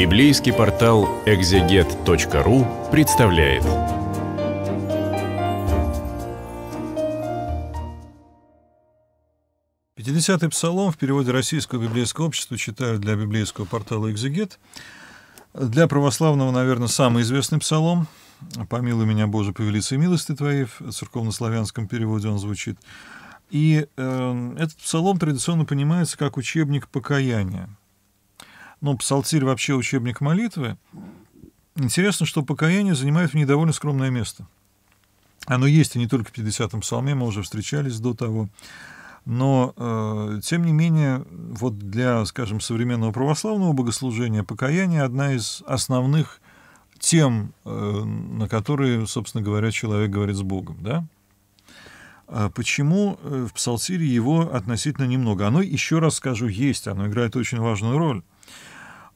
Библейский портал экзегет.ру представляет. Пятидесятый псалом в переводе Российского библейского общества читают для библейского портала «Экзегет». Для православного, наверное, самый известный псалом. «Помилуй меня, Боже, по и милости Твоей» в церковнославянском переводе он звучит. И э, этот псалом традиционно понимается как учебник покаяния. Ну, псалтирь вообще учебник молитвы. Интересно, что покаяние занимает в ней довольно скромное место. Оно есть и не только в 50-м псалме, мы уже встречались до того. Но, э, тем не менее, вот для, скажем, современного православного богослужения покаяние одна из основных тем, э, на которые, собственно говоря, человек говорит с Богом. Да? А почему э, в псалтире его относительно немного? Оно, еще раз скажу, есть, оно играет очень важную роль.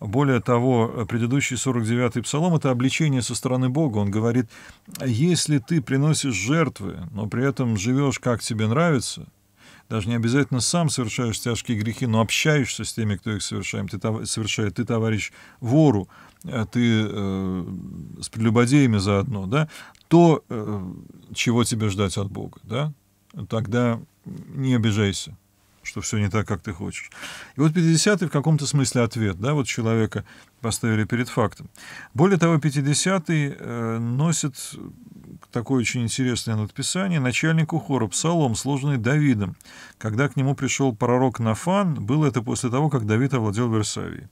Более того, предыдущий 49-й псалом — это обличение со стороны Бога. Он говорит, если ты приносишь жертвы, но при этом живешь, как тебе нравится, даже не обязательно сам совершаешь тяжкие грехи, но общаешься с теми, кто их совершает, ты, совершает, ты товарищ вору, э, ты э, с прелюбодеями заодно, да, то, э, чего тебе ждать от Бога, да, тогда не обижайся что все не так, как ты хочешь. И вот 50-й в каком-то смысле ответ, да, вот человека поставили перед фактом. Более того, 50-й э, носит такое очень интересное надписание начальнику хора «Псалом», сложенный Давидом. Когда к нему пришел пророк Нафан, было это после того, как Давид овладел Версавией.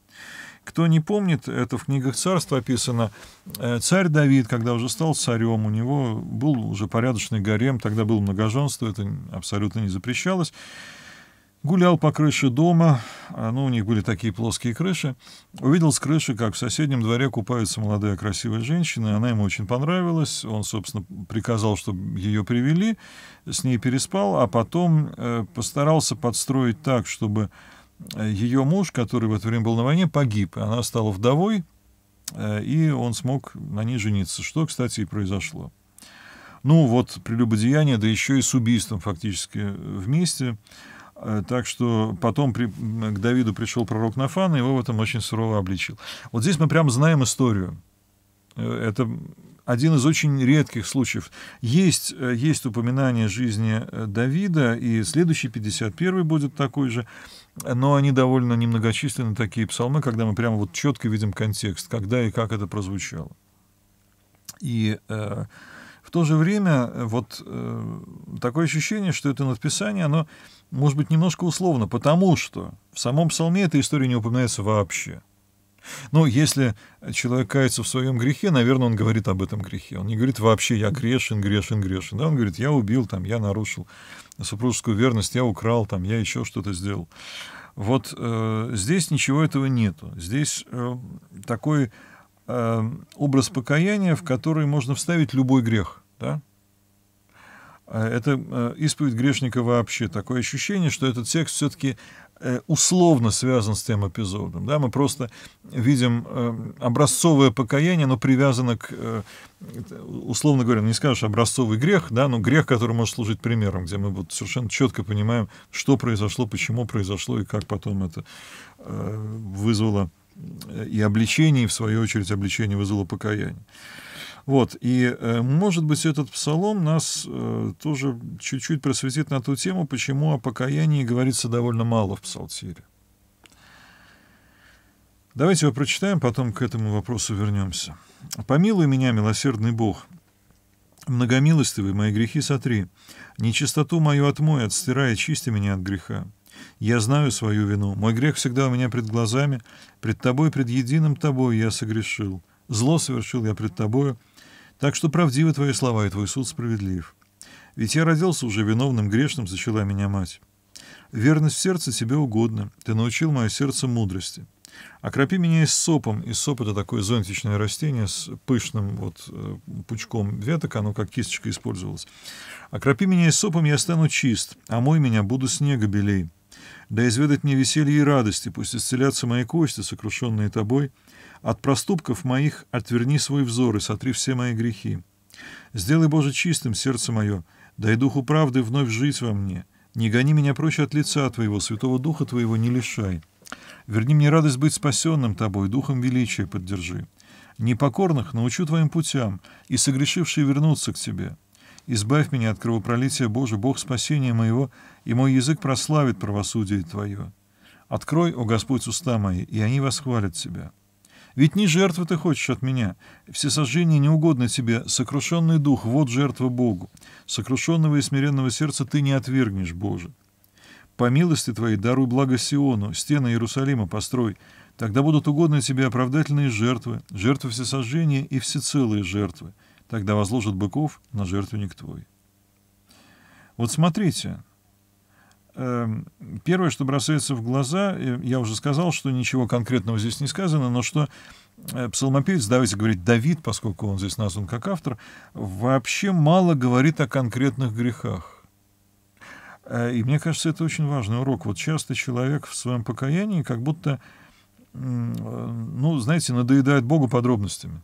Кто не помнит, это в книгах царства описано. Э, царь Давид, когда уже стал царем, у него был уже порядочный гарем, тогда было многоженство, это абсолютно не запрещалось. Гулял по крыше дома, а, ну, у них были такие плоские крыши. Увидел с крыши, как в соседнем дворе купается молодая красивая женщина, она ему очень понравилась. Он, собственно, приказал, чтобы ее привели, с ней переспал, а потом э, постарался подстроить так, чтобы э, ее муж, который в это время был на войне, погиб. Она стала вдовой, э, и он смог на ней жениться, что, кстати, и произошло. Ну, вот прелюбодеяние, да еще и с убийством фактически э, вместе – Э, так что потом при, к Давиду пришел пророк Нафан, и его в этом очень сурово обличил. Вот здесь мы прям знаем историю. Э, это один из очень редких случаев. Есть, э, есть упоминание жизни Давида, и следующий 51 будет такой же, но они довольно немногочисленны, такие псалмы, когда мы прямо вот четко видим контекст, когда и как это прозвучало. И э, в то же время э, вот э, такое ощущение, что это надписание, оно может быть немножко условно, потому что в самом псалме эта история не упоминается вообще. Но ну, если человек кается в своем грехе, наверное, он говорит об этом грехе. Он не говорит вообще «я грешен, грешен, грешен». Да, он говорит «я убил, там, я нарушил супружескую верность, я украл, там, я еще что-то сделал». Вот э, здесь ничего этого нету. Здесь э, такой Э, образ покаяния, в который можно вставить любой грех. Да? Э, это э, исповедь грешника вообще. Такое ощущение, что этот текст все-таки условно связан с тем эпизодом. Да? Мы просто видим образцовое покаяние, но привязано к, условно говоря, ну, не скажешь образцовый грех, да? но грех, который может служить примером, где мы вот совершенно четко понимаем, что произошло, почему произошло и как потом это вызвало и обличение, и в свою очередь обличение вызвало покаяние. Вот, и, э, может быть, этот псалом нас э, тоже чуть-чуть просветит на ту тему, почему о покаянии говорится довольно мало в псалтире. Давайте его прочитаем, потом к этому вопросу вернемся. «Помилуй меня, милосердный Бог, многомилостивый, мои грехи сотри, нечистоту мою отмой, отстирая, чисти меня от греха. Я знаю свою вину. Мой грех всегда у меня пред глазами. Пред тобой, пред единым тобой я согрешил. Зло совершил я пред тобою. Так что правдивы твои слова, и твой суд справедлив. Ведь я родился уже виновным, грешным, зачала меня мать. Верность в сердце тебе угодна, Ты научил мое сердце мудрости. Окропи меня и сопом. И соп — это такое зонтичное растение с пышным вот э, пучком веток, оно как кисточка использовалось. Окропи меня и сопом, я стану чист, а меня буду снега белей да изведать мне веселье и радости, пусть исцелятся мои кости, сокрушенные тобой. От проступков моих отверни свой взор и сотри все мои грехи. Сделай, Боже, чистым сердце мое, дай духу правды вновь жить во мне. Не гони меня прочь от лица Твоего, Святого Духа Твоего не лишай. Верни мне радость быть спасенным Тобой, Духом величия поддержи. Непокорных научу Твоим путям, и согрешившие вернутся к Тебе. Избавь меня от кровопролития, Боже, Бог спасения моего, и мой язык прославит правосудие Твое. Открой, о Господь, уста мои, и они восхвалят Тебя. Ведь не жертвы ты хочешь от меня, всесожжение неугодно тебе, сокрушенный дух, вот жертва Богу. Сокрушенного и смиренного сердца ты не отвергнешь, Боже. По милости Твоей даруй благо Сиону, стены Иерусалима построй, тогда будут угодны тебе оправдательные жертвы, жертвы всесожжения и всецелые жертвы. Тогда возложат быков на жертвенник твой. Вот смотрите, эм, первое, что бросается в глаза, э, я уже сказал, что ничего конкретного здесь не сказано, но что э, псалмопевец, давайте говорить Давид, поскольку он здесь назван как автор, вообще мало говорит о конкретных грехах. Э, и мне кажется, это очень важный урок. Вот часто человек в своем покаянии как будто, ну, знаете, надоедает Богу подробностями.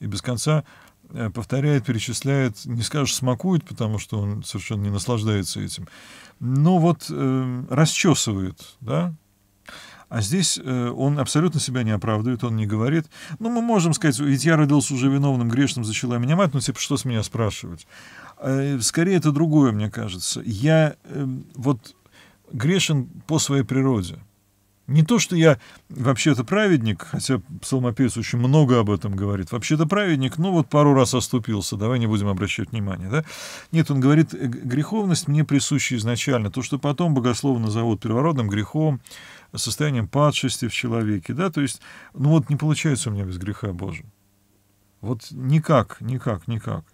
И без конца Э, повторяет, перечисляет, не скажешь, смакует, потому что он совершенно не наслаждается этим, но вот э, расчесывает, да, а здесь э, он абсолютно себя не оправдывает, он не говорит. Ну, мы можем сказать, ведь я родился уже виновным, грешным, зачала меня мать, ну, типа, что с меня спрашивать? Э, скорее, это другое, мне кажется. Я эм, вот грешен по своей природе – не то, что я вообще-то праведник, хотя псалмопевец очень много об этом говорит. Вообще-то праведник, ну вот пару раз оступился, давай не будем обращать внимание, Да? Нет, он говорит, греховность мне присуща изначально. То, что потом богословы зовут первородным грехом, состоянием падшести в человеке. Да? То есть, ну вот не получается у меня без греха Божия. Вот никак, никак, никак.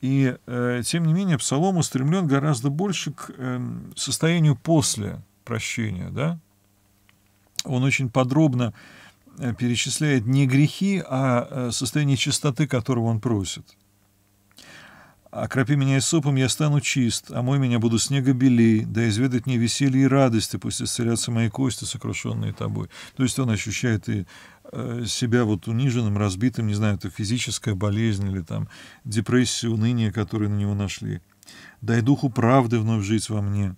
И, э, тем не менее, псалом устремлен гораздо больше к э, состоянию после прощения, да? он очень подробно э, перечисляет не грехи, а э, состояние чистоты, которого он просит. «Окропи меня сопом, я стану чист, Омой а меня буду снега белей, да изведать мне веселье и радости, пусть исцелятся мои кости, сокрушенные тобой». То есть он ощущает и э, себя вот униженным, разбитым, не знаю, это физическая болезнь или там депрессия, уныние, которые на него нашли. «Дай духу правды вновь жить во мне»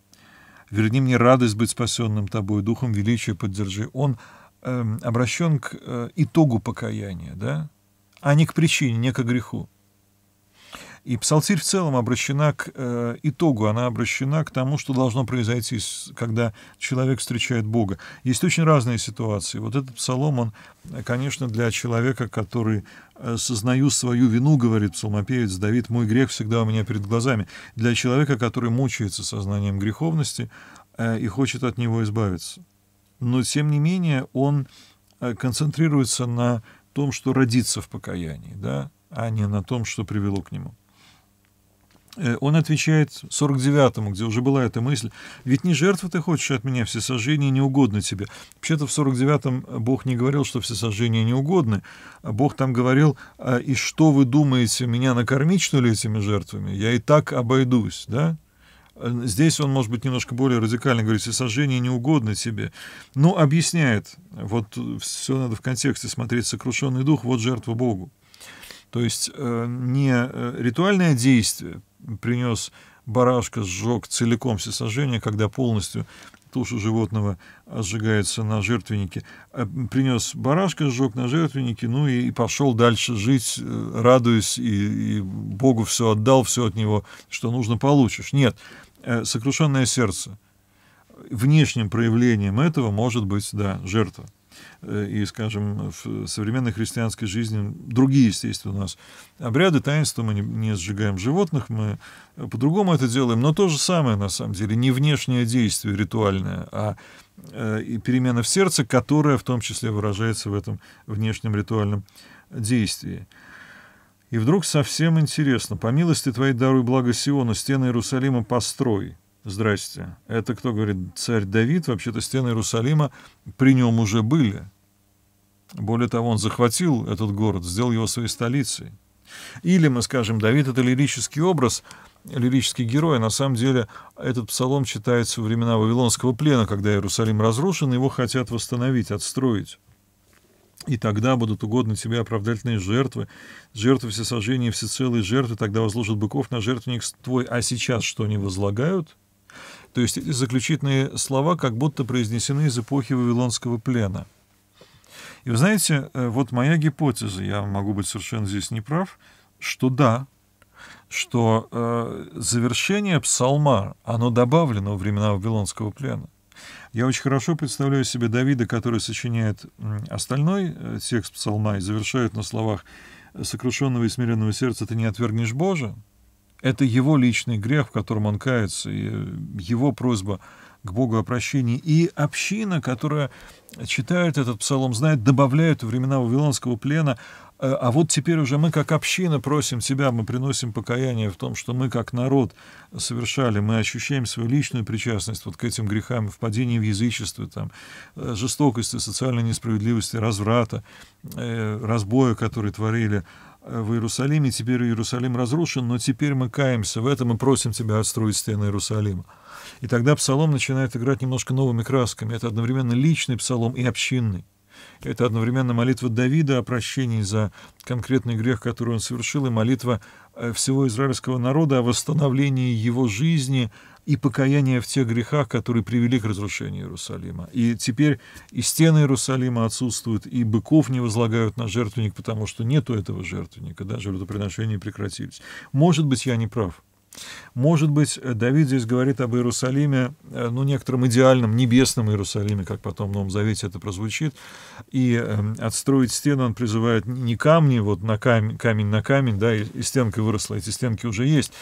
верни мне радость быть спасенным тобой, духом величия поддержи. Он э, обращен к э, итогу покаяния, да? а не к причине, не к греху. И псалтирь в целом обращена к э, итогу, она обращена к тому, что должно произойти, когда человек встречает Бога. Есть очень разные ситуации. Вот этот псалом, он, конечно, для человека, который э, «сознаю свою вину», говорит псалмопевец Давид, «мой грех всегда у меня перед глазами». Для человека, который мучается сознанием греховности э, и хочет от него избавиться. Но, тем не менее, он э, концентрируется на том, что родится в покаянии, да, а не на том, что привело к нему. Э, он отвечает 49-му, где уже была эта мысль, «Ведь не жертвы ты хочешь от меня, всесожжение не угодно тебе». Вообще-то в 49-м Бог не говорил, что всесожжение не угодно. А Бог там говорил, «А, «И что вы думаете, меня накормить, что ли, этими жертвами? Я и так обойдусь». Да? Э, здесь он, может быть, немножко более радикально говорит, сожжение не угодно тебе. Но ну, объясняет, вот все надо в контексте смотреть, сокрушенный дух, вот жертва Богу. То есть э, не ритуальное действие, принес барашка, сжег целиком всесожжение, когда полностью туша животного сжигается на жертвеннике. Э, принес барашка, сжег на жертвеннике, ну и, и пошел дальше жить, э, радуясь, и, и Богу все отдал, все от него, что нужно, получишь. Нет, э, сокрушенное сердце. Внешним проявлением этого может быть, да, жертва. Э, и, скажем, в современной христианской жизни другие, естественно, у нас обряды, таинства, мы не, не сжигаем животных, мы по-другому это делаем, но то же самое, на самом деле, не внешнее действие ритуальное, а э, и перемена в сердце, которая в том числе выражается в этом внешнем ритуальном действии. И вдруг совсем интересно. «По милости твоей даруй благо Сиона, стены Иерусалима построй». Здрасте. Это кто говорит? Царь Давид. Вообще-то стены Иерусалима при нем уже были. Более того, он захватил этот город, сделал его своей столицей. Или мы скажем, Давид — это лирический образ, лирический герой. На самом деле этот псалом читается во времена Вавилонского плена, когда Иерусалим разрушен, его хотят восстановить, отстроить. И тогда будут угодны тебе оправдательные жертвы, жертвы всесожжения, всецелые жертвы, тогда возложат быков на жертвенник твой, а сейчас что они возлагают? То есть эти заключительные слова как будто произнесены из эпохи Вавилонского плена. И вы знаете, э, вот моя гипотеза, я могу быть совершенно здесь неправ, что да, что э, завершение псалма, оно добавлено во времена Вавилонского плена. Я очень хорошо представляю себе Давида, который сочиняет остальной э, текст псалма и завершает на словах «Сокрушенного и смиренного сердца ты не отвергнешь Божия». Это его личный грех, в котором он кается, и э, его просьба к Богу о прощении. И община, которая читает этот псалом, знает, добавляет во времена Вавилонского плена, э, а вот теперь уже мы как община просим тебя, мы приносим покаяние в том, что мы как народ совершали, мы ощущаем свою личную причастность вот к этим грехам, впадению в язычество, там, э, жестокости, социальной несправедливости, разврата, разбоя, которые творили в Иерусалиме, теперь Иерусалим разрушен, но теперь мы каемся в этом и просим тебя отстроить стены Иерусалима. И тогда псалом начинает играть немножко новыми красками. Это одновременно личный псалом и общинный. Это одновременно молитва Давида о прощении за конкретный грех, который он совершил, и молитва э, всего израильского народа о восстановлении его жизни, и покаяние в тех грехах, которые привели к разрушению Иерусалима. И теперь и стены Иерусалима отсутствуют, и быков не возлагают на жертвенник, потому что нету этого жертвенника, да, жертвоприношения прекратились. Может быть, я не прав. Может быть, Давид здесь говорит об Иерусалиме, э, ну, некотором идеальном, небесном Иерусалиме, как потом в Новом Завете это прозвучит, и эм, отстроить стены он призывает не камни, вот на камень, камень на камень, да, и, и стенка выросла, эти стенки уже есть,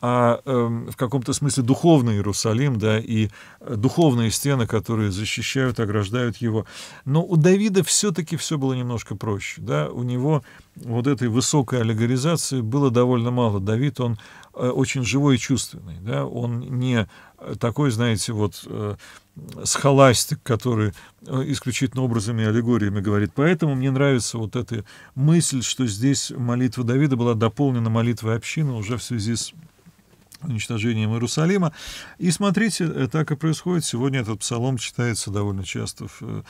а эм, в каком-то смысле духовный Иерусалим, да, и духовные стены, которые защищают, ограждают его. Но у Давида все-таки все было немножко проще, да, у него вот этой высокой аллегоризации было довольно мало. Давид, он э, очень живой и чувственный, да, он не такой, знаете, вот э, схоластик, который э, исключительно образами и аллегориями говорит. Поэтому мне нравится вот эта мысль, что здесь молитва Давида была дополнена молитвой общины уже в связи с уничтожением Иерусалима. И смотрите, э, так и происходит. Сегодня этот псалом читается довольно часто в э,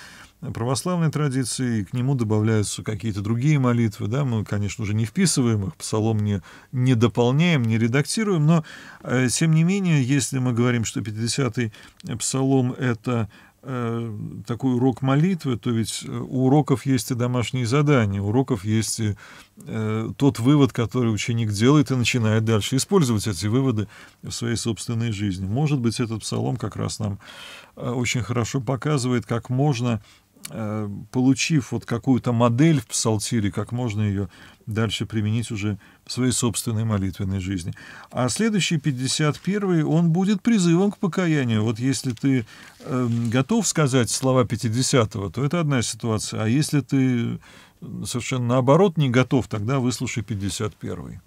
православной традиции, и к нему добавляются какие-то другие молитвы. Да? Мы, конечно, уже не вписываем их, псалом не, не дополняем, не редактируем, но, э, тем не менее, если мы говорим, что 50-й псалом — это Э, такой урок молитвы, то ведь э, у уроков есть и домашние задания, у уроков есть и э, тот вывод, который ученик делает и начинает дальше использовать эти выводы в своей собственной жизни. Может быть, этот псалом как раз нам э, очень хорошо показывает, как можно Э, получив вот какую-то модель в псалтире, как можно ее дальше применить уже в своей собственной молитвенной жизни. А следующий 51-й, он будет призывом к покаянию. Вот если ты э, готов сказать слова 50-го, то это одна ситуация. А если ты э, совершенно наоборот не готов, тогда выслушай 51-й.